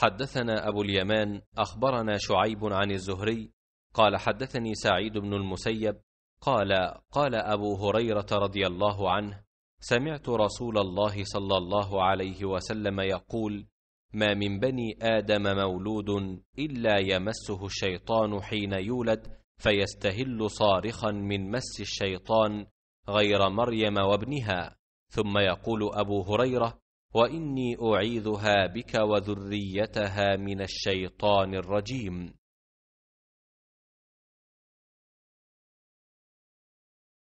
حدثنا أبو اليمان أخبرنا شعيب عن الزهري قال حدثني سعيد بن المسيب قال قال أبو هريرة رضي الله عنه سمعت رسول الله صلى الله عليه وسلم يقول ما من بني آدم مولود إلا يمسه الشيطان حين يولد فيستهل صارخا من مس الشيطان غير مريم وابنها ثم يقول أبو هريرة واني اعيذها بك وذريتها من الشيطان الرجيم